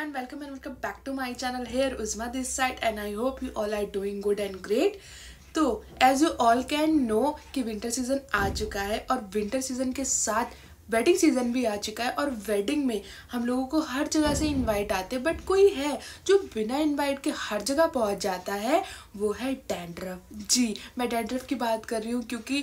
everyone welcome and welcome back to my channel here Uzma this side and I hope you all are doing good and great तो as you all can know कि winter season आ चुका है और winter season के साथ wedding season भी आ चुका है और वेडिंग में हम लोगों को हर जगह से इनवाइट आते हैं बट कोई है जो बिना इनवाइट के हर जगह पहुंच जाता है वो है डैंड्रफ जी मैं डैंड्रफ की बात कर रही हूँ क्योंकि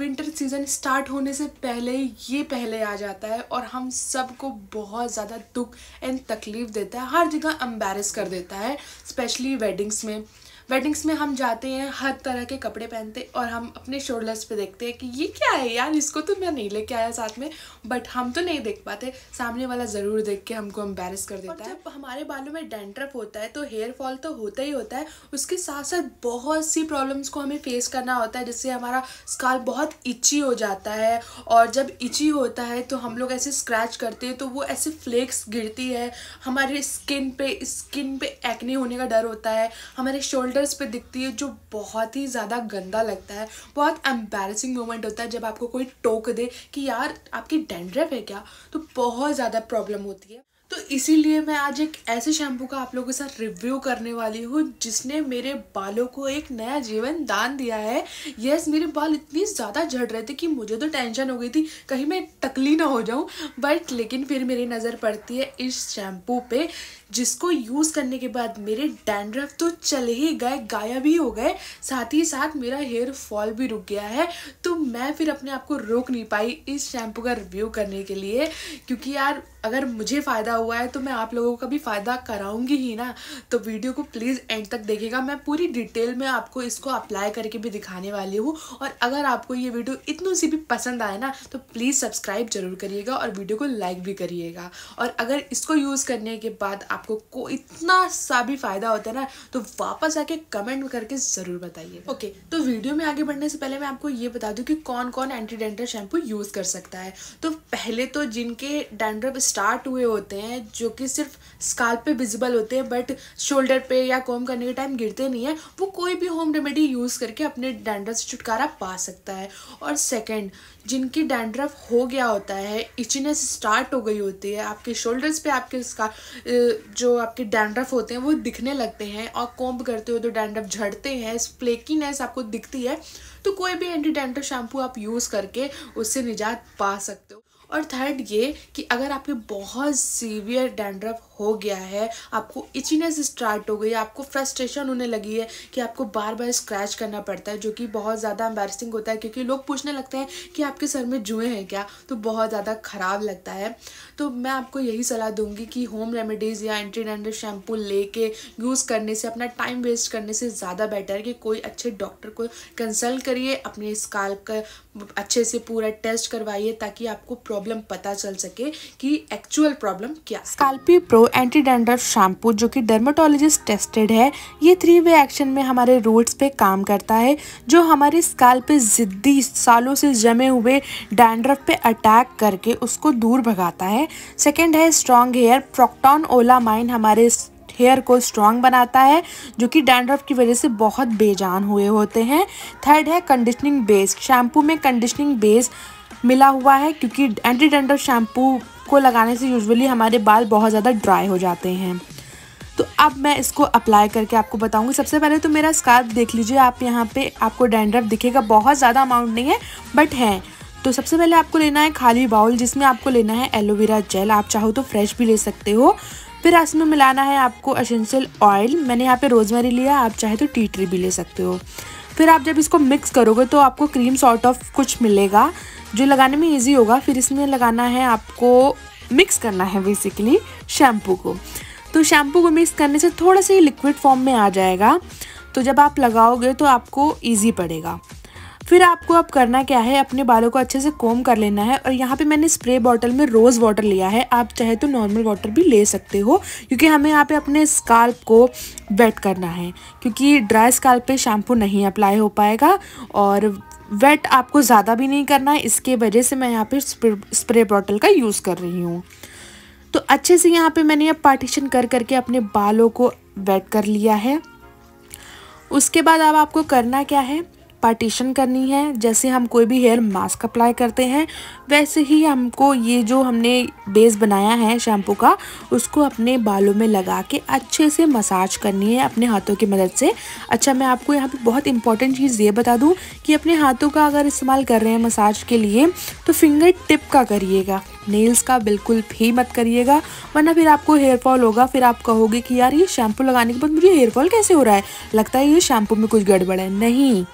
विंटर सीज़न स्टार्ट होने से पहले ये पहले आ जाता है और हम सबको बहुत ज़्यादा दुख एंड तकलीफ़ देता है हर जगह एम्बेरस कर देता है स्पेशली वेडिंग्स में वेडिंग्स में हम जाते हैं हर तरह के कपड़े पहनते और हम अपने शोल्डर्स पे देखते हैं कि ये क्या है यार इसको तो मैं नहीं लेके आया साथ में बट हम तो नहीं देख पाते सामने वाला ज़रूर देख के हमको एम्बेरस कर देता है जब हमारे बालों में डेंड्रफ होता है तो हेयर फॉल तो होता ही होता है उसके साथ साथ बहुत सी प्रॉब्लम्स को हमें फेस करना होता है जिससे हमारा स्काल बहुत इची हो जाता है और जब इची होता है तो हम लोग ऐसे स्क्रैच करते हैं तो वो ऐसे फ्लेक्स गिरती है हमारे स्किन पे स्किन पे एक्ने होने का डर होता है हमारे शोल्डर स्टिकर्स पे दिखती है जो बहुत ही ज़्यादा गंदा लगता है बहुत एम्बेरसिंग मोमेंट होता है जब आपको कोई टोक दे कि यार आपकी डेंड्रेव है क्या तो बहुत ज़्यादा प्रॉब्लम होती है तो इसीलिए मैं आज एक ऐसे शैम्पू का आप लोगों के साथ रिव्यू करने वाली हूँ जिसने मेरे बालों को एक नया जीवन दान दिया है यस मेरे बाल इतनी ज़्यादा झड़ रहे थे कि मुझे तो टेंशन हो गई थी कहीं मैं टकली ना हो जाऊँ बट लेकिन फिर मेरी नज़र पड़ती है इस शैम्पू पे जिसको यूज़ करने के बाद मेरे डैंड्रफ तो चले ही गए गायब ही हो गए साथ ही साथ मेरा हेयर फॉल भी रुक गया है तो मैं फिर अपने आप को रोक नहीं पाई इस शैम्पू का रिव्यू करने के लिए क्योंकि यार अगर मुझे फ़ायदा हुआ है तो मैं आप लोगों का भी फ़ायदा कराऊंगी ही ना तो वीडियो को प्लीज़ एंड तक देखिएगा मैं पूरी डिटेल में आपको इसको अप्लाई करके भी दिखाने वाली हूँ और अगर आपको ये वीडियो इतनी सी भी पसंद आए ना तो प्लीज़ सब्सक्राइब ज़रूर करिएगा और वीडियो को लाइक भी करिएगा और अगर इसको यूज़ करने के बाद आपको को इतना सा भी फ़ायदा होता है ना तो वापस आके कमेंट करके ज़रूर बताइए ओके okay, तो वीडियो में आगे बढ़ने से पहले मैं आपको ये बता दूँ कि कौन कौन एंटी डेंटर शैम्पू यूज़ कर सकता है तो पहले तो जिनके डेंडर स्टार्ट हुए होते हैं जो कि सिर्फ स्काल पे विजिबल होते हैं बट शोल्डर पे या कॉम करने के टाइम गिरते नहीं है वो कोई भी होम रेमेडी यूज़ करके अपने डैंड्रफ से छुटकारा पा सकता है और सेकेंड जिनकी डैंड्रफ हो गया होता है इचनेस स्टार्ट हो गई होती है आपके शोल्डर्स पे आपके स्का जो आपके डैंड्रफ होते हैं वो दिखने लगते हैं और कॉम्ब करते हो तो डैंड्रफ झड़ते हैं स्प्लेकीनेस आपको दिखती है तो कोई भी एंटी डैंड्रफ शैम्पू आप यूज़ करके उससे निजात पा सकते हो और थर्ड ये कि अगर आपके बहुत सीवियर डैंड्रफ हो गया है आपको इचीनेस स्टार्ट हो गई है आपको फ्रस्ट्रेशन होने लगी है कि आपको बार बार स्क्रैच करना पड़ता है जो कि बहुत ज़्यादा एम्बेसिंग होता है क्योंकि लोग पूछने लगते हैं कि आपके सर में जुए हैं क्या तो बहुत ज़्यादा ख़राब लगता है तो मैं आपको यही सलाह दूंगी कि होम रेमेडीज़ या एंटी डेंडर शैम्पू लेके यूज़ करने से अपना टाइम वेस्ट करने से ज़्यादा बेटर है कि कोई अच्छे डॉक्टर को कंसल्ट करिए अपने स्काल्प का अच्छे से पूरा टेस्ट करवाइए ताकि आपको प्रॉब्लम पता चल सके कि एक्चुअल प्रॉब्लम क्या Scalpe Pro anti dandruff shampoo जो कि डर्माटोलॉजिस्ट टेस्टेड है ये थ्री वे एक्शन में हमारे रोड्स पे काम करता है जो हमारे स्काल पे ज़िद्दी सालों से जमे हुए डैंड्रफ पे अटैक करके उसको दूर भगाता है सेकेंड है strong hair piroctone olamine हमारे हेयर को स्ट्रॉन्ग बनाता है जो कि डैंड्रफ की वजह से बहुत बेजान हुए होते हैं थर्ड है कंडीशनिंग बेस शैम्पू में कंडीशनिंग बेस मिला हुआ है क्योंकि एंटी डेंडर शैम्पू को लगाने से यूजुअली हमारे बाल बहुत ज़्यादा ड्राई हो जाते हैं तो अब मैं इसको अप्लाई करके आपको बताऊंगी सबसे पहले तो मेरा स्कार्फ देख लीजिए आप यहाँ पे आपको डेंड्रफ दिखेगा बहुत ज़्यादा अमाउंट नहीं है बट है तो सबसे पहले आपको लेना है खाली बाउल जिसमें आपको लेना है एलोवेरा जेल आप चाहो तो फ्रेश भी ले सकते हो फिर इसमें मिलाना है आपको असेंशियल ऑयल मैंने यहाँ पे रोजमेरी लिया आप चाहे तो टी ट्री भी ले सकते हो फिर आप जब इसको मिक्स करोगे तो आपको क्रीम सॉर्ट ऑफ कुछ मिलेगा जो लगाने में ईजी होगा फिर इसमें लगाना है आपको मिक्स करना है बेसिकली शैम्पू को तो शैम्पू को मिक्स करने से थोड़ा सा ही लिक्विड फॉर्म में आ जाएगा तो जब आप लगाओगे तो आपको ईजी पड़ेगा फिर आपको अब करना क्या है अपने बालों को अच्छे से कोम कर लेना है और यहाँ पे मैंने स्प्रे बॉटल में रोज़ वाटर लिया है आप चाहे तो नॉर्मल वाटर भी ले सकते हो क्योंकि हमें यहाँ पे अपने स्काल्प को वेट करना है क्योंकि ड्राई स्काल्प पे शैम्पू नहीं अप्लाई हो पाएगा और वेट आपको ज़्यादा भी नहीं करना है इसके वजह से मैं यहाँ पर स्प्रे बॉटल का यूज़ कर रही हूँ तो अच्छे से यहाँ पर मैंने अब पार्टीशन कर करके अपने बालों को वेट कर लिया है उसके बाद अब आपको करना क्या है पार्टीशन करनी है जैसे हम कोई भी हेयर मास्क अप्लाई करते हैं वैसे ही हमको ये जो हमने बेस बनाया है शैम्पू का उसको अपने बालों में लगा के अच्छे से मसाज करनी है अपने हाथों की मदद से अच्छा मैं आपको यहाँ पे बहुत इंपॉर्टेंट चीज़ ये बता दूँ कि अपने हाथों का अगर इस्तेमाल कर रहे हैं मसाज के लिए तो फिंगर टिप का करिएगा नेल्स का बिल्कुल भी मत करिएगा वरना फिर आपको हेयर फॉल होगा फिर आप कहोगे कि यार ये शैम्पू लगाने के बाद मुझे हेयर फॉल कैसे हो रहा है लगता है ये शैम्पू में कुछ गड़बड़ है नहीं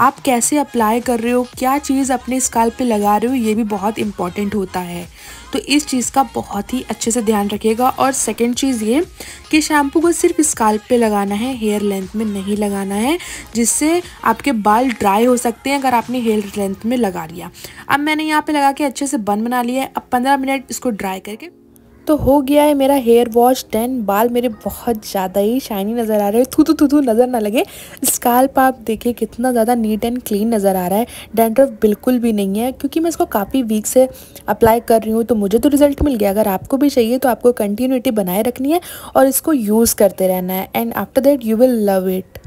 आप कैसे अप्लाई कर रहे हो क्या चीज़ अपने स्काल पे लगा रहे हो ये भी बहुत इम्पॉर्टेंट होता है तो इस चीज़ का बहुत ही अच्छे से ध्यान रखिएगा और सेकेंड चीज़ ये कि शैम्पू को सिर्फ स्काल्प पे लगाना है हेयर लेंथ में नहीं लगाना है जिससे आपके बाल ड्राई हो सकते हैं अगर आपने हेयर लेंथ में लगा लिया अब मैंने यहाँ पर लगा के अच्छे से बन बना लिया है अब पंद्रह मिनट इसको ड्राई करके तो हो गया है मेरा हेयर वॉश डेन बाल मेरे बहुत ज़्यादा ही शाइनी नज़र आ रहे हैं थू थू थू नज़र ना लगे स्काल्प आप देखिए कितना ज़्यादा नीट एंड क्लीन नज़र आ रहा है डेंड्रफ बिल्कुल भी नहीं है क्योंकि मैं इसको काफ़ी वीक से अप्लाई कर रही हूँ तो मुझे तो रिजल्ट मिल गया अगर आपको भी चाहिए तो आपको कंटिन्यूटी बनाए रखनी है और इसको यूज़ करते रहना है and after that you will love it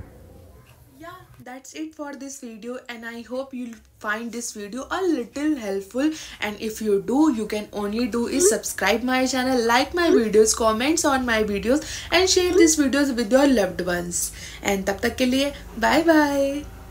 that's it for this video and I hope you will find this video a little helpful and if you do you can only do is subscribe my channel like my videos comments on my videos and share these videos with your loved ones and tab tak ke liye bye bye